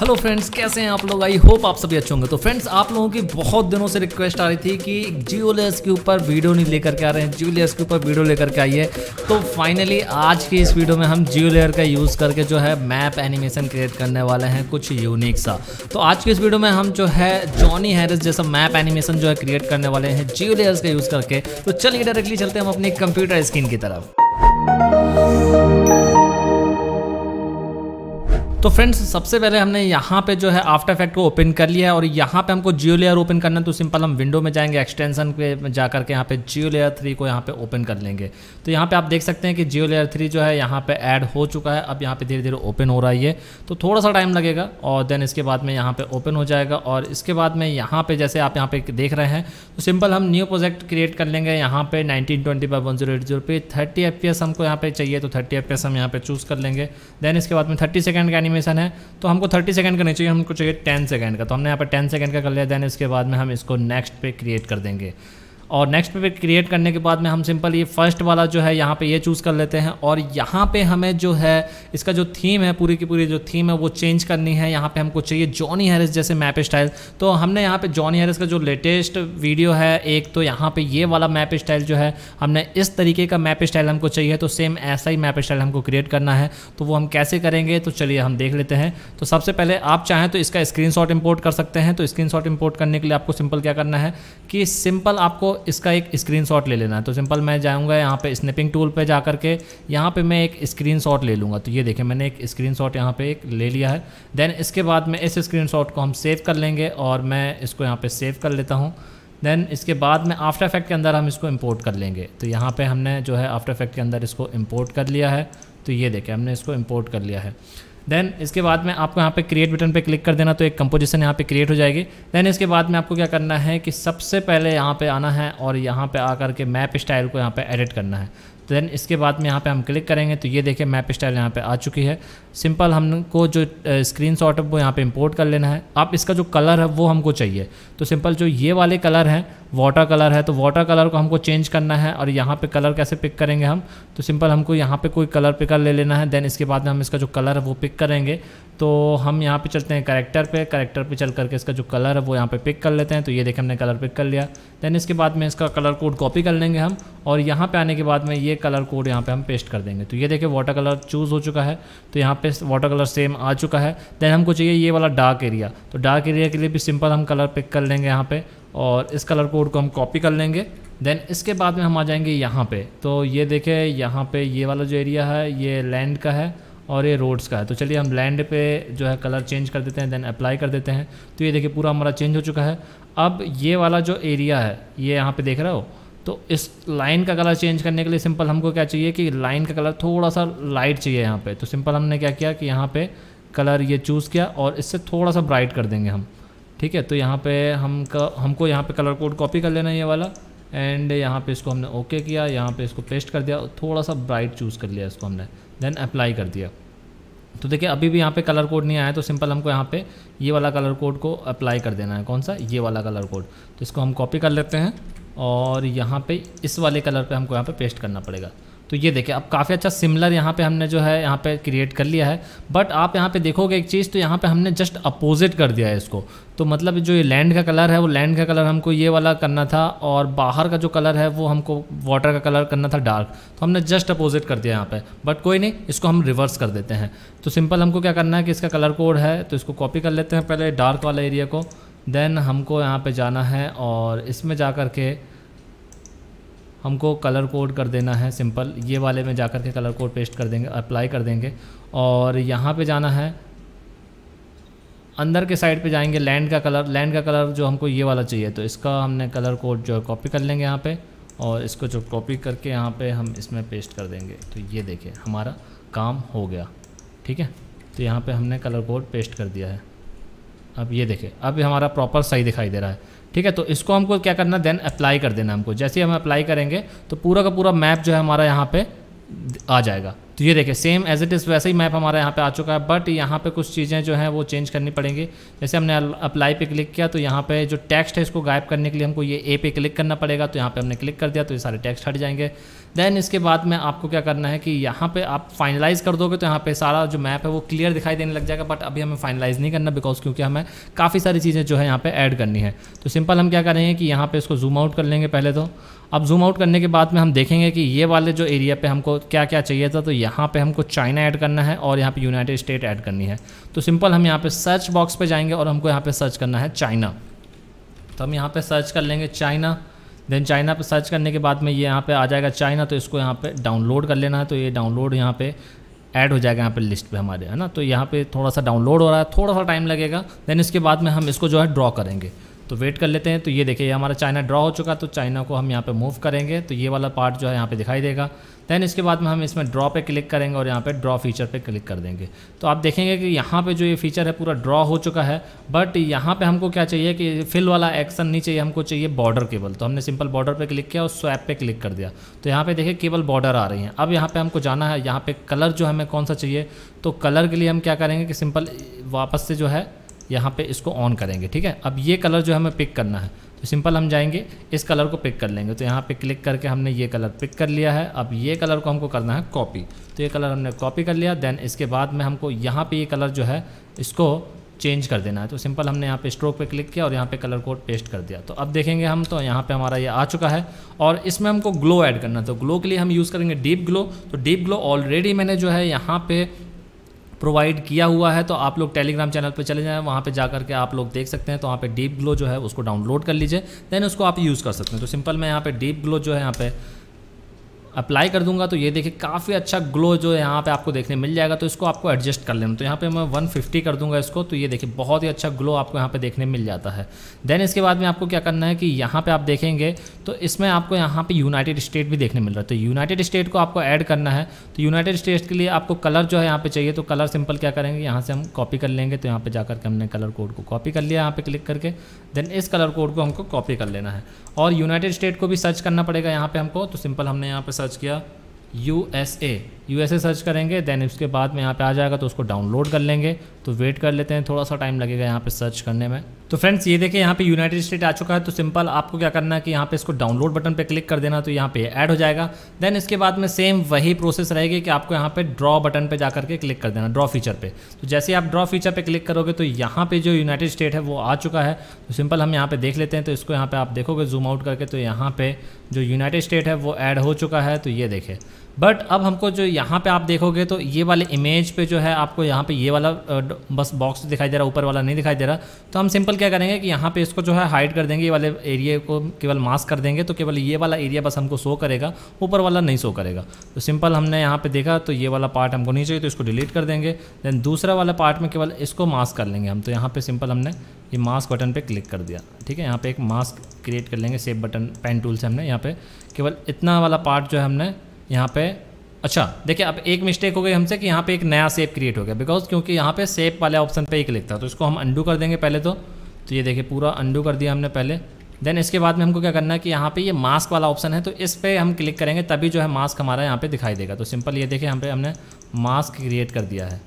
hello friends कैसे हैं आप लोग आई होप आप सभी अच्छे होंगे तो फ्रेंड्स आप लोगों की बहुत दिनों से रिक्वेस्ट आ रही थी कि जियोलेस के ऊपर वीडियो नहीं लेकर के आ रहे हैं जियोलेस के ऊपर वीडियो लेकर के आइए तो फाइनली आज के इस वीडियो में हम जियो लेयर का यूज़ करके जो है मैप एनिमेशन क्रिएट करने वाले हैं कुछ यूनिक सा तो आज के इस वीडियो में हम जो है जॉनी हैरिस जैसा मैप एनिमेशन जो है क्रिएट करने वाले हैं जियो लेयर्स का यूज़ करके तो चलिए डायरेक्टली चलते हैं हम अपनी कंप्यूटर स्क्रीन की तरफ तो फ्रेंड्स सबसे पहले हमने यहाँ पे जो है आफ्टर इफेक्ट को ओपन कर लिया है और यहाँ पे हमको जियो लेयर ओपन करना है तो सिंपल हम विंडो में जाएंगे एक्सटेंशन पे जा करके यहाँ पे जियो लेयर थ्री को यहाँ पे ओपन कर लेंगे तो यहाँ पे आप देख सकते हैं कि जियो लेयर थ्री जो है यहाँ पे ऐड हो चुका है अब यहाँ पे धीरे धीरे ओपन हो रहा है तो थोड़ा सा टाइम लगेगा और देन इसके बाद में यहाँ पे ओपन हो जाएगा और इसके बाद में यहाँ पे जैसे आप यहाँ पे देख रहे हैं तो सिंपल हम न्यू प्रोजेक्ट क्रिएट कर लेंगे यहाँ पे nineteen twenty by one zero eight zero पे थर्टी एफ हमको यहाँ पे चाहिए तो थर्टी एफ हम यहाँ पे चूज़ कर लेंगे देन इसके बाद में थर्टी सेकेंड का एनिमेशन है तो हमको थर्टी सेकेंड का नहीं चाहिए हमको चाहिए टेन सेकेंड का तो हमने यहाँ पर टेन सेकेंड का कर लिया देन इसके बाद में हम इसको नेक्स्ट पे क्रिएट कर देंगे और नेक्स्ट पे क्रिएट करने के बाद में हम सिंपल ये फर्स्ट वाला जो है यहाँ पे ये चूज़ कर लेते हैं और यहाँ पे हमें जो है इसका जो थीम है पूरी की पूरी जो थीम है वो चेंज करनी है यहाँ पे हमको चाहिए जॉनी हैरिस जैसे मैप स्टाइल तो हमने यहाँ पे जॉनी हैरिस का जो लेटेस्ट वीडियो है एक तो यहाँ पर ये वाला मैप स्टाइल जो है हमने इस तरीके का मैप स्टाइल हमको चाहिए तो सेम ऐसा ही मैप स्टाइल हमको क्रिएट करना है तो वो हम कैसे करेंगे तो चलिए हम देख लेते हैं तो सबसे पहले आप चाहें तो इसका स्क्रीन इंपोर्ट कर सकते हैं तो स्क्रीन इंपोर्ट करने के लिए आपको सिंपल क्या करना है कि सिंपल आपको इसका एक स्क्रीनशॉट ले लेना है तो सिंपल मैं जाऊँगा यहाँ पे स्नैपिंग टूल पे जा करके यहाँ पे मैं एक स्क्रीनशॉट ले लूँगा तो ये देखें मैंने एक स्क्रीनशॉट यहाँ पे एक ले लिया है देन इसके बाद में इस स्क्रीनशॉट को हम सेव कर लेंगे और मैं इसको यहाँ पर सेव कर लेता हूँ देन इसके बाद में आफ्टर इफेक्ट के अंदर हम इसको इम्पोर्ट कर लेंगे तो यहाँ पर हमने जो है आफ्टर इफेक्ट के अंदर इसको इम्पोर्ट कर लिया है तो ये देखें हमने इसको इम्पोर्ट कर लिया है देन इसके बाद में आपको यहाँ पे क्रिएट बटन पे क्लिक कर देना तो एक कंपोजिशन यहाँ पे क्रिएट हो जाएगी देन इसके बाद में आपको क्या करना है कि सबसे पहले यहाँ पे आना है और यहाँ पे आकर के मैप स्टाइल को यहाँ पे एडिट करना है तो देन इसके बाद में यहाँ पे हम क्लिक करेंगे तो ये देखिए मैप स्टाइल यहाँ पे आ चुकी है सिंपल हमको जो स्क्रीन शॉट है वो यहाँ पे इंपोर्ट कर लेना है आप इसका जो कलर है वो हमको चाहिए तो सिंपल जो ये वाले कलर हैं वाटर कलर है तो वाटर कलर को हमको चेंज करना है और यहाँ पे कलर कैसे पिक करेंगे हम तो सिंपल हमको यहाँ पे कोई कलर पिकर ले लेना है देन इसके बाद में हम इसका जो कलर है वो पिक करेंगे तो हम यहाँ पे चलते हैं करेक्टर पे करेक्टर पे चल करके इसका जो कलर है वो यहाँ पे पिक कर लेते हैं तो ये देखें हमने कलर पिक कर लिया देन इसके बाद में इसका कलर कोड कॉपी कर लेंगे हम और यहाँ पे आने के बाद में ये कलर कोड यहाँ पे हम पेस्ट कर देंगे तो ये देखें वाटर कलर चूज़ हो चुका है तो यहाँ पे वाटर कलर सेम आ चुका है दैन हमको चाहिए ये वाला डार्क एरिया तो डार्क एरिया के लिए भी सिंपल हम कलर पिक कर लेंगे यहाँ पर और इस कलर कोड को हम कॉपी कर लेंगे देन इसके बाद में हम आ जाएंगे यहाँ पर तो ये देखें यहाँ पर ये वाला जो एरिया है ये लैंड का है और ये रोड्स का है तो चलिए हम लैंड पे जो है कलर चेंज कर देते हैं देन अप्लाई कर देते हैं तो ये देखिए पूरा हमारा चेंज हो चुका है अब ये वाला जो एरिया है ये यहाँ पे देख रहे हो तो इस लाइन का कलर चेंज करने के लिए सिंपल हमको क्या चाहिए कि लाइन का कलर थोड़ा सा लाइट चाहिए यहाँ पर तो सिंपल हमने क्या किया कि यहाँ पर कलर ये चूज़ किया और इससे थोड़ा सा ब्राइट कर देंगे हम ठीक है तो यहाँ पर हम का हमको यहाँ पर कलर कोड कॉपी कर लेना है ये वाला एंड यहाँ पे इसको हमने ओके किया यहाँ पे इसको पेस्ट कर दिया थोड़ा सा ब्राइट चूज़ कर लिया इसको हमने देन अप्लाई कर दिया तो देखिए अभी भी यहाँ पे कलर कोड नहीं आया तो सिंपल हमको यहाँ पे ये वाला कलर कोड को अप्लाई कर देना है कौन सा ये वाला कलर कोड तो इसको हम कॉपी कर लेते हैं और यहाँ पे इस वाले कलर पे हमको यहाँ पे पेस्ट करना पड़ेगा तो ये देखिए अब काफ़ी अच्छा सिमिलर यहाँ पे हमने जो है यहाँ पे क्रिएट कर लिया है बट आप यहाँ पे देखोगे एक चीज़ तो यहाँ पे हमने जस्ट अपोजिट कर दिया है इसको तो मतलब जो ये लैंड का कलर है वो लैंड का कलर हमको ये वाला करना था और बाहर का जो कलर है वो हमको वाटर का कलर करना था डार्क तो हमने जस्ट अपोजिट कर दिया यहाँ पर बट कोई नहीं इसको हम रिवर्स कर देते हैं तो सिंपल हमको क्या करना है कि इसका कलर कोड है तो इसको कॉपी कर लेते हैं पहले डार्क वाला एरिया को देन हमको यहाँ पर जाना है और इसमें जा कर के हमको कलर कोड कर देना है सिंपल ये वाले में जा कर के कलर कोड पेस्ट कर देंगे अप्लाई कर देंगे और यहाँ पे जाना है अंदर के साइड पे जाएंगे लैंड का कलर लैंड का कलर जो हमको ये वाला चाहिए तो इसका हमने कलर कोड जो है कॉपी कर लेंगे यहाँ पे और इसको जो कॉपी करके यहाँ पे हम इसमें पेस्ट कर देंगे तो ये देखिए हमारा काम हो गया ठीक है तो यहाँ पर हमने कलर कोड पेस्ट कर दिया है अब ये देखें अब हमारा प्रॉपर सही दिखाई दे रहा है ठीक है तो इसको हमको क्या करना देन अप्लाई कर देना हमको जैसे ही हम अप्लाई करेंगे तो पूरा का पूरा मैप जो है हमारा यहाँ पर आ जाएगा तो ये देखिए सेम एज इट इज़ वैसे ही मैप हमारा यहाँ पे आ चुका है बट यहाँ पे कुछ चीज़ें जो हैं वो चेंज करनी पड़ेंगी जैसे हमने अप्लाई पे क्लिक किया तो यहाँ पे जो टेक्स्ट है इसको गायब करने के लिए हमको ये ए पे क्लिक करना पड़ेगा तो यहाँ पे हमने क्लिक कर दिया तो ये सारे टेक्स्ट हट जाएंगे देन इसके बाद में आपको क्या करना है कि यहाँ पर आप फाइनलाइज़ कर दोगे तो यहाँ पर सारा जो मैप है वो क्लियर दिखाई देने लग जाएगा बट अभी हमें फाइनलाइज़ नहीं करना बिकॉज क्योंकि हमें काफ़ी सारी चीज़ें जो है यहाँ पर ऐड करनी है तो सिंपल हम क्या करेंगे कि यहाँ पर इसको जूम आउट कर लेंगे पहले तो अब जूम आउट करने के बाद में हम देखेंगे कि ये वाले जो एरिया पे हमको क्या क्या चाहिए था तो यहाँ पे हमको चाइना ऐड करना है और यहाँ पे यूनाइटेड स्टेट ऐड करनी है तो सिंपल हम यहाँ पे सर्च बॉक्स पे जाएंगे और हमको यहाँ पे सर्च करना है चाइना तो हम यहाँ पे सर्च कर लेंगे चाइना देन चाइना पे सर्च करने के बाद में ये यहाँ पर आ जाएगा चाइना तो इसको यहाँ पर डाउनलोड कर लेना है तो ये डाउनलोड यहाँ पे ऐड हो जाएगा यहाँ पर लिस्ट पर हमारे है ना तो यहाँ पर थोड़ा सा डाउनलोड हो रहा है थोड़ा सा टाइम लगेगा देन इसके बाद में हम इसको जो है ड्रॉ करेंगे तो वेट कर लेते हैं तो ये देखिए हमारा चाइना ड्रा हो चुका तो चाइना को हम यहाँ पे मूव करेंगे तो ये वाला पार्ट जो है यहाँ पे दिखाई देगा दैन इसके बाद में हम इसमें ड्रॉ पे क्लिक करेंगे और यहाँ पे ड्रॉ फीचर पे क्लिक कर देंगे तो आप देखेंगे कि यहाँ पे जो ये फीचर है पूरा ड्रॉ हो चुका है बट यहाँ पे हमको क्या चाहिए कि फिल वाला एक्शन नहीं चाहिए हमको चाहिए बॉर्डर केबल तो हमने सिंपल बॉर्डर पे क्लिक किया और स्वैप पे क्लिक कर दिया तो यहाँ पे देखिए केवल बॉर्डर आ रही है अब यहाँ पर हमको जाना है यहाँ पर कलर जो हमें कौन सा चाहिए तो कलर के लिए हम क्या करेंगे कि सिंपल वापस से जो है यहाँ पे इसको ऑन करेंगे ठीक है अब ये कलर जो हमें पिक करना है तो सिंपल हम जाएंगे इस कलर को पिक कर लेंगे तो यहाँ पे क्लिक करके हमने ये कलर पिक कर लिया है अब ये कलर को हमको करना है कॉपी तो ये कलर हमने कॉपी कर लिया देन इसके बाद में हमको यहाँ पे ये कलर जो है इसको चेंज कर देना है तो सिंपल हमने यहाँ पे स्ट्रोक पे क्लिक किया और यहाँ पे कलर कोड पेस्ट कर दिया तो अब देखेंगे हम तो यहाँ पे हमारा ये आ चुका है और इसमें हमको ग्लो ऐड करना है तो ग्लो के लिए हम यूज़ करेंगे डीप ग्लो तो डीप ग्लो ऑलरेडी मैंने जो है यहाँ पे प्रोवाइड किया हुआ है तो आप लोग टेलीग्राम चैनल पर चले जाएँ वहाँ पर जा करके आप लोग देख सकते हैं तो वहाँ पर डीप ग्लो जो है उसको डाउनलोड कर लीजिए देन उसको आप यूज़ कर सकते हैं तो सिंपल मैं यहाँ पर डीप ग्लो जो है यहाँ पर अप्लाई कर दूंगा तो ये देखिए काफ़ी अच्छा ग्लो जो यहाँ पे आपको देखने मिल जाएगा तो इसको आपको एडजस्ट कर लेना तो यहाँ पे मैं 150 कर दूंगा इसको तो ये देखिए बहुत ही अच्छा ग्लो आपको यहाँ पे देखने मिल जाता है देन इसके बाद में आपको क्या करना है कि यहाँ पे आप देखेंगे तो इसमें आपको यहाँ पे यूनाइटेड स्टेट भी देखने मिल रहा है तो यूनाइटेड स्टेट को आपको ऐड करना है तो यूनाइटेड स्टेट के लिए आपको कलर जो है यहाँ पर चाहिए तो कलर सिंपल क्या करेंगे यहाँ से हम कॉपी कर लेंगे तो यहाँ पर जाकर के हमने कलर कोड को कॉपी कर लिया यहाँ पर क्लिक करके देन इस कलर कोड को हमको कॉपी कर लेना है और यूनाइटेड स्टेट को भी सर्च करना पड़ेगा यहाँ पर हमको तो सिंपल हमने यहाँ पर सर्च किया U S A U S A search करेंगे देन उसके बाद में यहाँ पे आ जाएगा तो उसको डाउनलोड कर लेंगे तो वेट कर लेते हैं थोड़ा सा टाइम लगेगा यहाँ पे सर्च करने में तो फ्रेंड्स ये देखिए यहाँ पे यूनाइटेड स्टेट आ चुका है तो सिंपल आपको क्या करना है कि यहाँ पे इसको डाउनलोड बटन पे क्लिक कर देना तो यहाँ पे ऐड हो जाएगा देन इसके बाद में सेम वही प्रोसेस रहेगी कि आपको यहाँ पे ड्रॉ बटन पे जा करके क्लिक कर देना ड्रॉ फीचर पे तो जैसे आप ड्रॉ फीचर पे क्लिक करोगे तो यहाँ पे जो यूनाइटेड स्टेट है वो आ चुका है तो सिंपल हम यहाँ पे देख लेते हैं तो इसको यहाँ पे आप देखोगे जूम आउट करके तो यहाँ पे जो यूनाइटेड स्टेट है वो ऐड हो चुका है तो ये देखें बट अब हमको जो यहाँ पे आप देखोगे तो ये वाले इमेज पे जो है आपको यहाँ पे ये वाला बस बॉक्स दिखाई दे रहा ऊपर वाला नहीं दिखाई दे रहा तो हम सिंपल क्या करेंगे कि यहाँ पे इसको जो है हाइड कर देंगे ये वाले एरिया को केवल मास्क कर देंगे तो केवल ये वाला एरिया बस हमको शो करेगा ऊपर वाला नहीं शो करेगा तो सिंपल हमने यहाँ पर देखा तो ये वाला पार्ट हमको नहीं चाहिए तो इसको डिलीट कर देंगे देन दूसरा वाला पार्ट में केवल इसको मास्क कर लेंगे हम तो यहाँ पर सिंपल हमने ये मास्क बटन पर क्लिक कर दिया ठीक है यहाँ पर एक मास्क क्रिएट कर लेंगे सेफ बटन पेन टूल से हमने यहाँ पर केवल इतना वाला पार्ट जो है हमने यहाँ पे अच्छा देखिए अब एक मिस्टेक हो गई हमसे कि यहाँ पे एक नया सेप क्रिएट हो गया बिकॉज क्योंकि यहाँ पे सेप वाले ऑप्शन पे ही क्लिक था तो इसको हम अंडू कर देंगे पहले तो तो ये देखिए पूरा अंडू कर दिया हमने पहले देन इसके बाद में हमको क्या करना है कि यहाँ पे ये मास्क वाला ऑप्शन है तो इस पर हम क्लिक करेंगे तभी जो है मास्क हमारा यहाँ पर दिखाई देगा तो सिंपल ये देखिए यहाँ पे हमने मास्क क्रिएट कर दिया है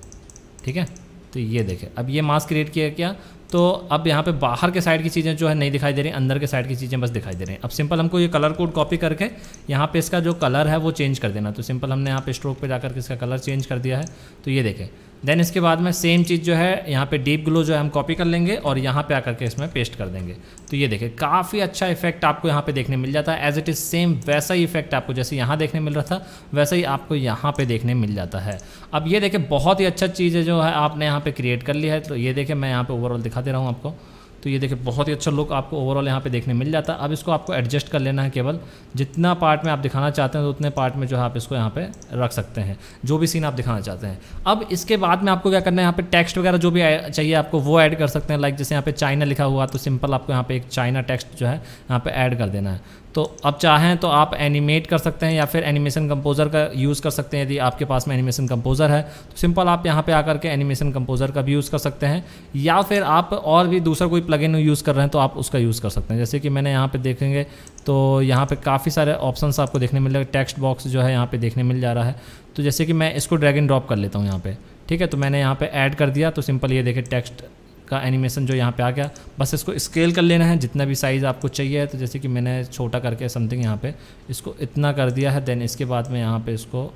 ठीक है तो ये देखें अब ये मास्क क्रिएट किया क्या तो अब यहाँ पे बाहर के साइड की चीज़ें जो है नहीं दिखाई दे रही अंदर के साइड की चीज़ें बस दिखाई दे रही हैं अब सिंपल हमको ये कलर कोड कॉपी करके यहाँ पे इसका जो कलर है वो चेंज कर देना तो सिंपल हमने यहाँ पे स्ट्रोक पे जाकर के इसका कलर चेंज कर दिया है तो ये देखें देन इसके बाद में सेम चीज़ जो है यहाँ पे डीप ग्लो जो है हम कॉपी कर लेंगे और यहाँ पे आकर के इसमें पेस्ट कर देंगे तो ये देखिए काफ़ी अच्छा इफेक्ट आपको यहाँ पे देखने मिल जाता है एज इट इज़ सेम वैसा ही इफेक्ट आपको जैसे यहाँ देखने मिल रहा था वैसा ही आपको यहाँ पे देखने मिल जाता है अब ये देखिए बहुत ही अच्छा चीज़ है जो है आपने यहाँ पर क्रिएट कर लिया है तो ये देखिए मैं यहाँ पर ओवरऑल दिखा दे रहा हूँ आपको तो ये देखिए बहुत ही अच्छा लुक आपको ओवरऑल यहाँ पे देखने मिल जाता है अब इसको आपको एडजस्ट कर लेना है केवल जितना पार्ट में आप दिखाना चाहते हैं तो उतने पार्ट में जो है आप इसको यहाँ पे रख सकते हैं जो भी सीन आप दिखाना चाहते हैं अब इसके बाद में आपको क्या करना है यहाँ पे टेक्स्ट वगैरह जो भी चाहिए आपको वो ऐड कर सकते हैं लाइक जैसे यहाँ पे चाइना लिखा हुआ तो सिंपल आपको यहाँ पे एक चाइना टेक्स्ट जो है यहाँ पर ऐड कर देना है तो अब चाहें तो आप एनिमेट कर सकते हैं या फिर एनिमेशन कंपोज़र का यूज़ कर सकते हैं यदि आपके पास में एनिमेशन कंपोज़र है तो सिंपल आप यहाँ पे आकर के एनिमेशन कंपोज़र का भी यूज़ कर सकते हैं या फिर आप और भी दूसरा कोई प्लगइन यूज़ कर रहे हैं तो आप उसका यूज़ कर सकते हैं जैसे कि मैंने यहाँ पर देखेंगे तो यहाँ पर काफ़ी सारे ऑप्शन आपको देखने मिल जाएगा टेक्स्ट बॉक्स जो है यहाँ पर देखने मिल जा रहा है तो जैसे कि मैं इसको ड्रैगन ड्रॉप कर लेता हूँ यहाँ पर ठीक है तो मैंने यहाँ पर ऐड कर दिया तो सिंपल ये देखें टेक्स्ट का एनिमेशन जो यहाँ पे आ गया बस इसको स्केल कर लेना है जितना भी साइज़ आपको चाहिए तो जैसे कि मैंने छोटा करके समथिंग यहाँ पे इसको इतना कर दिया है देन इसके बाद में यहाँ पे इसको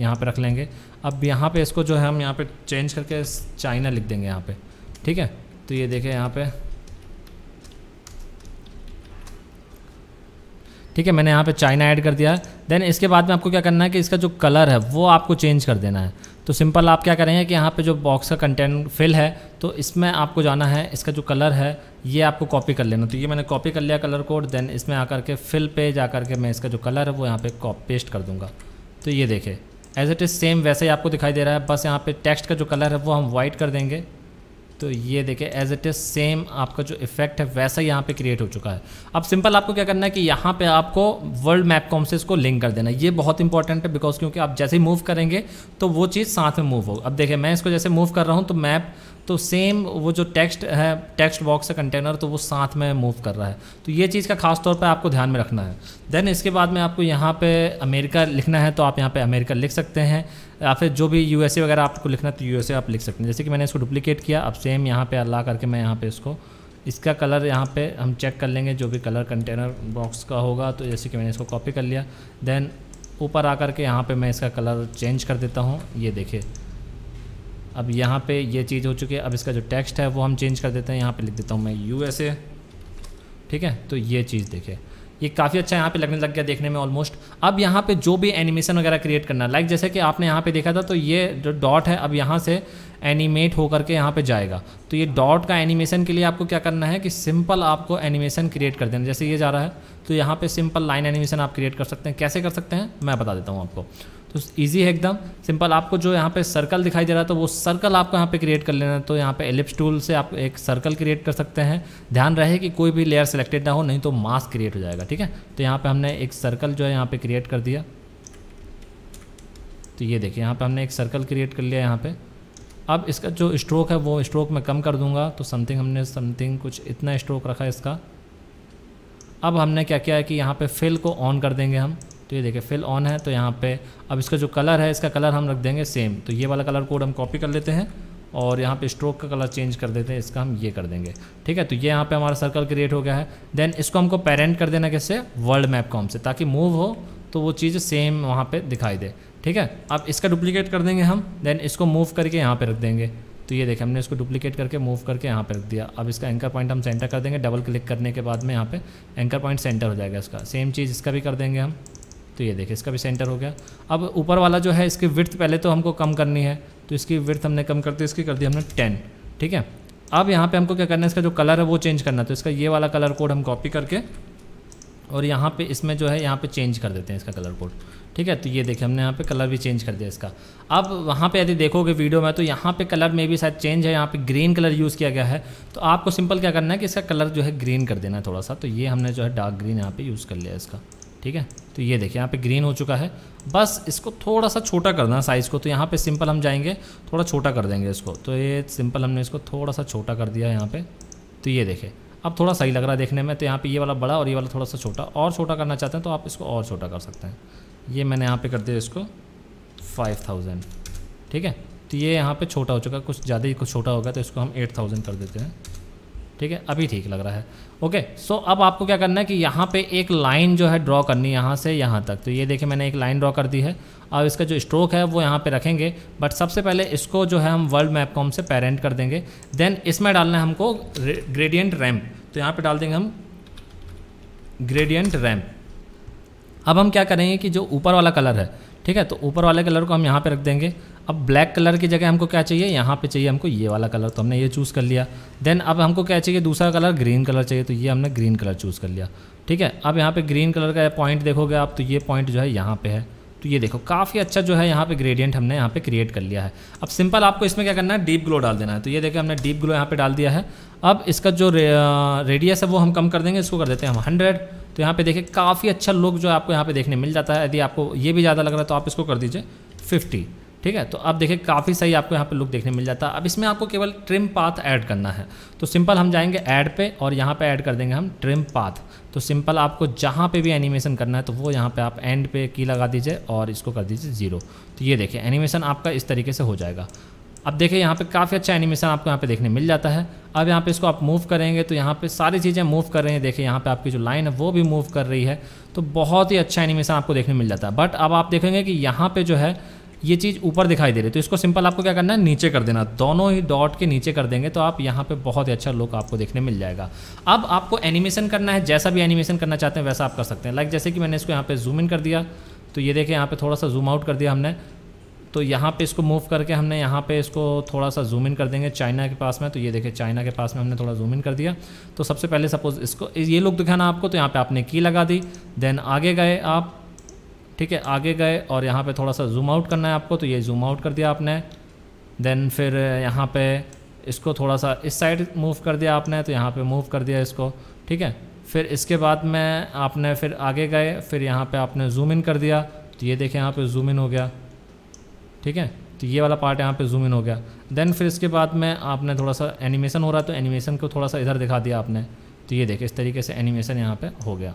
यहाँ पे रख लेंगे अब यहाँ पे इसको जो है हम यहाँ पे चेंज करके चाइना लिख देंगे यहाँ पे ठीक है तो ये देखें यहाँ पर ठीक है मैंने यहाँ पे चाइना ऐड कर दिया है देन इसके बाद में आपको क्या करना है कि इसका जो कलर है वो आपको चेंज कर देना है तो सिंपल आप क्या करेंगे कि यहाँ पे जो बॉक्स का कंटेंट फिल है तो इसमें आपको जाना है इसका जो कलर है ये आपको कॉपी कर लेना तो ये मैंने कॉपी कर लिया कलर कोड देन इसमें आकर के फिल पे जा के मैं इसका जो कलर है वो यहाँ पर पेस्ट कर दूँगा तो ये देखे एज इट इज़ सेम वैसे ही आपको दिखाई दे रहा है बस यहाँ पर टेक्स्ट का जो कलर है वो हम वाइट कर देंगे तो ये देखे एज इट इज़ सेम आपका जो इफेक्ट है वैसा यहाँ पे क्रिएट हो चुका है अब सिंपल आपको क्या करना है कि यहाँ पे आपको वर्ल्ड मैप से इसको लिंक कर देना ये बहुत इंपॉर्टेंट है बिकॉज क्योंकि आप जैसे ही मूव करेंगे तो वो चीज़ साथ में मूव हो अब देखिए मैं इसको जैसे मूव कर रहा हूँ तो मैप तो सेम वो जो टेक्स्ट है टेक्स्ट बॉक्स है कंटेनर तो वो साथ में मूव कर रहा है तो ये चीज़ का खास तौर पे आपको ध्यान में रखना है देन इसके बाद में आपको यहाँ पे अमेरिका लिखना है तो आप यहाँ पे अमेरिका लिख सकते हैं या फिर जो भी यू वगैरह आपको लिखना है तो यू आप लिख सकते हैं जैसे कि मैंने इसको डुप्लीकेट किया अब सेम यहाँ पर अल्लाह करके मैं यहाँ पर इसको इसका कलर यहाँ पे हम चेक कर लेंगे जो भी कलर कंटेनर बॉक्स का होगा तो जैसे कि मैंने इसको कॉपी कर लिया देन ऊपर आकर के यहाँ पे मैं इसका कलर चेंज कर देता हूँ ये देखिए अब यहाँ पे ये चीज़ हो चुकी है अब इसका जो टेक्स्ट है वो हम चेंज कर देते हैं यहाँ पे लिख देता हूँ मैं यू ठीक है तो ये चीज़ देखिए ये काफ़ी अच्छा यहाँ पे लगने लग गया देखने में ऑलमोस्ट अब यहाँ पे जो भी एनिमेशन वगैरह क्रिएट करना लाइक जैसे कि आपने यहाँ पे देखा था तो ये जो डॉट है अब यहाँ से एनिमेट होकर के यहाँ पे जाएगा तो ये डॉट का एनिमेशन के लिए आपको क्या करना है कि सिंपल आपको एनिमेशन क्रिएट कर देना जैसे ये जा रहा है तो यहाँ पर सिंपल लाइन एनिमेशन आप क्रिएट कर सकते हैं कैसे कर सकते हैं मैं बता देता हूँ आपको तो ईजी है एकदम सिंपल आपको जो यहाँ पे सर्कल दिखाई दे रहा है तो वो सर्कल आपको यहाँ पे क्रिएट कर लेना है तो यहाँ पे एलिप्स टूल से आप एक सर्कल क्रिएट कर सकते हैं ध्यान रहे कि कोई भी लेयर सेलेक्टेड ना हो नहीं तो मास्क क्रिएट हो जाएगा ठीक है तो यहाँ पर हमने एक सर्कल जो है यहाँ पर क्रिएट कर दिया तो ये देखिए यहाँ पर हमने एक सर्कल क्रिएट कर लिया यहाँ पर अब इसका जो स्ट्रोक है वो स्ट्रोक मैं कम कर दूंगा तो समथिंग हमने समथिंग कुछ इतना स्ट्रोक रखा है इसका अब हमने क्या किया है कि यहाँ पे फिल को ऑन कर देंगे हम तो ये देखिए फिल ऑन है तो यहाँ पे अब इसका जो कलर है इसका कलर हम रख देंगे सेम तो ये वाला कलर कोड हम कॉपी कर लेते हैं और यहाँ पे स्ट्रोक का कलर चेंज कर देते हैं इसका हम ये कर देंगे ठीक है तो ये यहाँ पे हमारा सर्कल क्रिएट हो गया है देन इसको हमको पेरेंट कर देना कैसे वर्ल्ड मैप कॉम से ताकि मूव हो तो वो चीज़ सेम वहाँ पर दिखाई दे ठीक है अब इसका डुप्लीकेट कर देंगे हम देन इसको मूव करके यहाँ पर रख देंगे तो ये देखिए हमने इसको डुप्लीकेट करके मूव करके यहाँ पर रख दिया अब इसका एंकर पॉइंट हम सेंटर कर देंगे डबल क्लिक करने के बाद में यहाँ पे एंकर पॉइंट सेंटर हो जाएगा इसका सेम चीज़ इसका भी कर देंगे हम तो ये देखिए इसका भी सेंटर हो गया अब ऊपर वाला जो है इसकी विर्थ पहले तो हमको कम करनी है तो इसकी विर्थ हमने कम दी इसकी कर दी हमने टेन ठीक है अब यहाँ पे हमको क्या करना है इसका जो कलर है वो चेंज करना है तो इसका ये वाला कलर कोड हम कॉपी करके और यहाँ पे इसमें जो है यहाँ पे चेंज कर देते हैं इसका कलर कोड ठीक है तो ये देखिए हमने यहाँ पे कलर भी चेंज कर दिया इसका अब वहाँ पे यदि देखोगे वीडियो में तो यहाँ पे कलर में भी शायद चेंज है यहाँ पे ग्रीन कलर यूज़ किया गया है तो आपको सिंपल क्या करना है कि इसका कलर जो है ग्रीन कर देना है थोड़ा सा तो ये हमने जो है डार्क ग्रीन यहाँ पर यूज़ कर लिया इसका ठीक है तो ये देखिए यहाँ पे ग्रीन हो चुका है बस इसको थोड़ा सा छोटा करना देना साइज़ को तो यहाँ पे सिंपल हम जाएंगे थोड़ा छोटा कर देंगे इसको तो ये सिंपल हमने इसको थोड़ा सा छोटा कर दिया यहाँ पे तो ये देखें अब थोड़ा सही लग रहा है देखने में तो यहाँ पे ये वाला बड़ा और ये वाला थोड़ा सा छोटा और छोटा करना चाहते हैं तो आप इसको और छोटा कर सकते हैं ये मैंने यहाँ पर कर दिया इसको फाइव ठीक है तो ये यहाँ पर छोटा हो चुका कुछ ज़्यादा ही कुछ छोटा होगा तो इसको हम एट कर देते हैं ठीक है अभी ठीक लग रहा है ओके सो अब आपको क्या करना है कि यहाँ पे एक लाइन जो है ड्रॉ करनी है यहाँ से यहाँ तक तो ये देखिए मैंने एक लाइन ड्रॉ कर दी है अब इसका जो स्ट्रोक है वो यहाँ पे रखेंगे बट सबसे पहले इसको जो है हम वर्ल्ड मैप को हमसे पेरेंट कर देंगे देन इसमें डालना है हमको ग्रेडियंट रैम्प तो यहाँ पर डाल देंगे हम ग्रेडियंट रैम्प अब हम क्या करेंगे कि जो ऊपर वाला कलर है ठीक है तो ऊपर वाले कलर को हम यहाँ पर रख देंगे अब ब्लैक कलर की जगह हमको क्या चाहिए यहाँ पे चाहिए हमको ये वाला कलर तो हमने ये चूज़ कर लिया देन अब हमको क्या चाहिए दूसरा कलर ग्रीन कलर चाहिए तो ये हमने ग्रीन कलर चूज़ कर लिया ठीक है अब यहाँ पे ग्रीन कलर का पॉइंट देखोगे आप तो ये पॉइंट जो है यहाँ पे है तो ये देखो काफ़ी अच्छा जो है यहाँ पे ग्रेडियंट हमने यहाँ पे क्रिएट कर लिया है अब सिंपल आपको इसमें क्या करना है डीप ग्लो डाल देना है तो ये देखें हमने डीप ग्लो यहाँ पे डाल दिया है अब इसका जो रे, रेडियस है वो हम कम कर देंगे इसको कर देते हैं हम हंड्रेड तो यहाँ पे देखिए काफ़ी अच्छा लुक जो है आपको यहाँ पे देखने मिल जाता है यदि आपको ये भी ज़्यादा लग रहा है तो आप इसको कर दीजिए फिफ्टी ठीक है तो आप देखिए काफ़ी सही आपको यहाँ पे लुक देखने मिल जाता है अब इसमें आपको केवल ट्रिम पाथ ऐड करना है तो सिंपल हम जाएंगे ऐड पे और यहाँ पे ऐड कर देंगे हम ट्रिम पाथ तो सिंपल आपको जहाँ पे भी एनिमेशन करना है तो वो यहाँ पे आप एंड पे की लगा दीजिए और इसको कर दीजिए जीरो तो ये देखिए एनिमेशन आपका इस तरीके से हो जाएगा अब देखिए यहाँ पे काफ़ी अच्छा एनिमेशन आपको यहाँ पे देखने मिल जाता है अब यहाँ पे इसको आप मूव करेंगे तो यहाँ पर सारी चीज़ें मूव कर रही हैं देखिए यहाँ पर आपकी जो लाइन है वो भी मूव कर रही है तो बहुत ही अच्छा एनिमेशन आपको देखने मिल जाता है बट अब आप देखेंगे कि यहाँ पर जो है ये चीज़ ऊपर दिखाई दे रही है तो इसको सिंपल आपको क्या करना है नीचे कर देना दोनों ही डॉट के नीचे कर देंगे तो आप यहाँ पे बहुत ही अच्छा लुक आपको देखने मिल जाएगा अब आपको एनिमेशन करना है जैसा भी एनिमेशन करना चाहते हैं वैसा आप कर सकते हैं लाइक जैसे कि मैंने इसको यहाँ पर जूम इन कर दिया तो ये देखिए यहाँ पर थोड़ा सा जूम आउट कर दिया हमने तो यहाँ पे इसको मूव करके हमने यहाँ पे इसको थोड़ा सा जूम इन कर देंगे चाइना के पास में तो ये देखिए चाइना के पास में हमने थोड़ा जूम इन कर दिया तो सबसे पहले सपोज़ इसको ये लुक दिखाना आपको तो यहाँ पे आपने की लगा दी देन आगे गए आप ठीक है आगे गए और यहाँ पे थोड़ा सा जूम आउट करना है आपको तो ये जूम आउट कर दिया आपने देन फिर यहाँ पे इसको थोड़ा सा इस साइड मूव कर दिया आपने तो यहाँ पे मूव कर दिया इसको ठीक है फिर इसके बाद में आपने फिर आगे गए फिर यहाँ पे आपने जूम इन कर दिया तो ये देखें यहाँ पे जूम इन हो गया ठीक है तो ये वाला पार्ट यहाँ पे जूम इन हो गया देन फिर इसके बाद में आपने थोड़ा सा एनिमेशन हो रहा तो एनिमेशन को थोड़ा सा इधर दिखा दिया आपने तो ये देखें इस तरीके से एनिमेशन यहाँ पर हो गया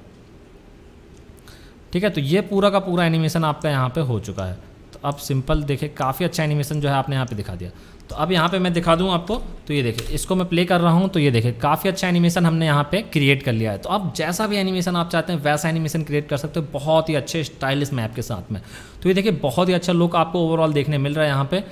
ठीक है तो ये पूरा का पूरा एनिमेशन आपका यहाँ पे हो चुका है तो अब सिंपल देखे काफ़ी अच्छा एनिमेशन जो है आपने यहाँ पे दिखा दिया तो अब यहाँ पे मैं दिखा दूँ आपको तो ये देखिए इसको मैं प्ले कर रहा हूँ तो ये देखिए काफ़ी अच्छा एनिमेशन हमने यहाँ पे क्रिएट कर लिया है तो आप जैसा भी एनिमेशन आप चाहते हैं वैसा एनिमेशन क्रिएट कर सकते हो बहुत ही अच्छे स्टाइलिश मैप के साथ में तो ये देखिए बहुत ही अच्छा लुक आपको ओवरऑल देखने मिल रहा है यहाँ पर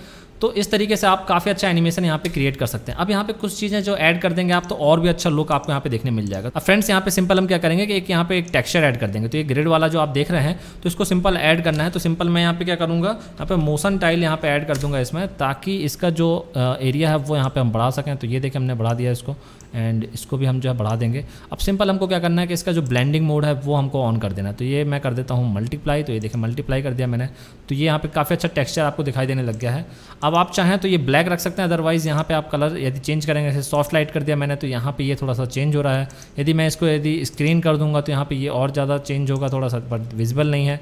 तो इस तरीके से आप काफ़ी अच्छा एनिमेशन यहाँ पे क्रिएट कर सकते हैं अब यहाँ पे कुछ चीज़ें जो ऐड कर देंगे आप तो और भी अच्छा लुक आपको यहाँ पे देखने मिल जाएगा अब फ्रेंड्स यहाँ पे सिंपल हम क्या करेंगे कि एक यहाँ पे एक टेक्सचर ऐड कर देंगे तो ये ग्रेड वाला जो आप देख रहे हैं तो इसको सिंपल ऐड करना है तो सिंपल मैं यहाँ पे क्या करूँगा यहाँ पे मोशन टाइल यहाँ पे ऐड कर दूंगा इसमें ताकि इसका जो एरिया है वो यहाँ पे हम बढ़ा सकें तो ये देखें हमने बढ़ा दिया इसको एंड इसको भी हम जो है बढ़ा देंगे अब सिंपल हमको क्या करना है कि इसका जो ब्लेंडिंग मोड है वो हमको ऑन कर देना है तो ये मैं कर देता हूँ मल्टीप्लाई तो ये देखें मल्टीप्लाई कर दिया मैंने तो ये यहाँ पे काफ़ी अच्छा टेक्सचर आपको दिखाई देने लग गया है अब आप चाहें तो ये ब्लैक रख सकते हैं अदरवाइज़ यहाँ पर आप कलर यदि चेंज करेंगे जैसे सॉफ्ट लाइट कर दिया मैंने तो यहाँ पर ये थोड़ा सा चेंज हो रहा है यदि मैं इसको यदि स्क्रीन कर दूंगा तो यहाँ पर ये और ज़्यादा चेंज होगा थोड़ा सा बट विजिबल नहीं है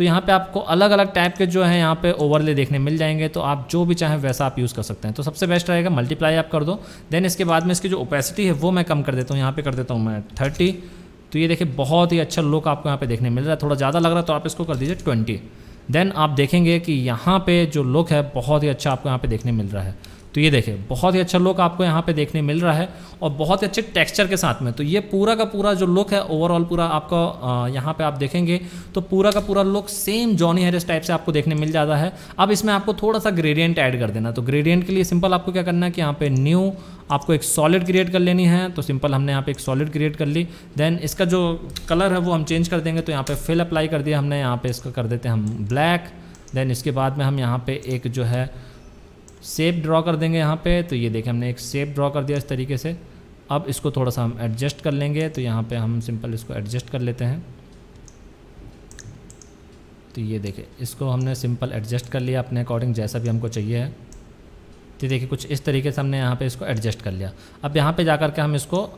तो यहाँ पे आपको अलग अलग टाइप के जो है यहाँ पे ओवरले देखने मिल जाएंगे तो आप जो भी चाहें वैसा आप यूज़ कर सकते हैं तो सबसे बेस्ट रहेगा मल्टीप्लाई आप कर दो देन इसके बाद में इसकी जो ओपेसिटी है वो मैं कम कर देता हूँ यहाँ पर कर देता हूँ मैं थर्टी तो ये देखिए बहुत ही अच्छा लुक आपको यहाँ पे देखने मिल रहा है थोड़ा ज़्यादा लग रहा है तो आप इसको कर दीजिए ट्वेंटी देन आप देखेंगे कि यहाँ पे जो लुक है बहुत ही अच्छा आपको यहाँ पे देखने मिल रहा है तो ये देखें बहुत ही अच्छा लुक आपको यहाँ पे देखने मिल रहा है और बहुत ही अच्छे टेक्सचर के साथ में तो ये पूरा का पूरा जो लुक है ओवरऑल पूरा आपका यहाँ पे आप देखेंगे तो पूरा का पूरा look same Johnny Harris type से आपको देखने मिल जाता है अब इसमें आपको थोड़ा सा ग्रेडियंट ऐड कर देना तो ग्रेडियंट के लिए सिंपल आपको क्या करना है कि यहाँ पे न्यू आपको एक सॉलिड क्रिएट कर लेनी है तो सिंपल हमने यहाँ पे एक सॉलिड क्रिएट कर ली देन इसका जो कलर है वो हम चेंज कर देंगे तो यहाँ पे फिल अप्लाई कर दिया हमने यहाँ पे इसका कर देते हैं हम ब्लैक देन इसके बाद में हम यहाँ पे एक जो है सेप ड्रॉ कर देंगे यहाँ पे तो ये देखें हमने एक सेप ड्रॉ कर दिया इस तरीके से अब इसको थोड़ा सा हम एडजस्ट कर लेंगे तो यहाँ पे हम सिंपल इसको एडजस्ट कर लेते हैं तो ये देखें इसको हमने सिंपल एडजस्ट कर लिया अपने अकॉर्डिंग जैसा भी हमको चाहिए है तो देखिए कुछ इस तरीके से हमने यहाँ पर इसको एडजस्ट कर लिया अब यहाँ पर जा कर के हम इसको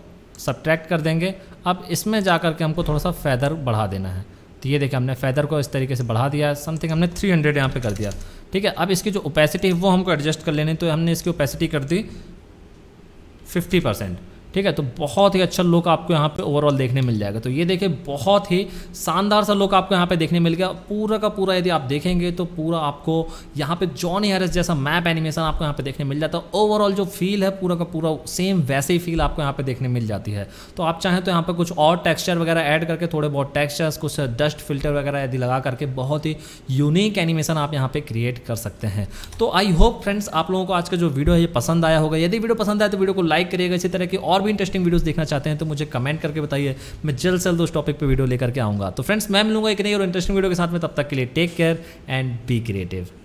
सब्ट्रैक्ट कर देंगे अब इसमें जा कर के हमको थोड़ा सा फैदर बढ़ा देना है तो ये देखिए हमने फैदर को इस तरीके से बढ़ा दिया समथिंग हमने थ्री हंड्रेड यहाँ पर कर दिया ठीक है अब इसकी जो ओपेसिटी है वो हमको एडजस्ट कर लेने तो हमने इसकी ओपेसिटी कर दी फिफ्टी परसेंट ठीक है तो बहुत ही अच्छा लुक आपको यहाँ पे ओवरऑल देखने मिल जाएगा तो ये देखिए बहुत ही शानदार सा लुक आपको यहाँ पे देखने मिल गया पूरा का पूरा यदि आप देखेंगे तो पूरा आपको यहाँ पे जॉनी हैरिस जैसा मैप एनिमेशन आपको यहाँ पे देखने मिल जाता है ओवरऑल जो फील है पूरा का पूरा सेम वैसे ही फील आपको यहाँ पे देखने मिल जाती है तो आप चाहें तो यहाँ पर कुछ और टेक्स्चर वगैरह एड करके थोड़े बहुत टेक्स्चर्स कुछ डस्ट फिल्टर वगैरह यदि लगा करके बहुत ही यूनिक एनिमेशन आप यहाँ पर क्रिएट कर सकते हैं तो आई होप फ्रेंड्स आप लोगों को आज का जो वीडियो है ये पसंद आया होगा यदि वीडियो पसंद आया तो वीडियो को लाइक करिएगा इसी तरह की और और भी इंटरेस्टिंग वीडियोस देखना चाहते हैं तो मुझे कमेंट करके बताइए मैं जल्द से जल्द उस टॉपिक पर वीडियो लेकर के आऊँगा तो फ्रेंड्स मैं मिलूंगा एक नई और इंटरेस्टिंग वीडियो के साथ में तब तक के लिए take care and be creative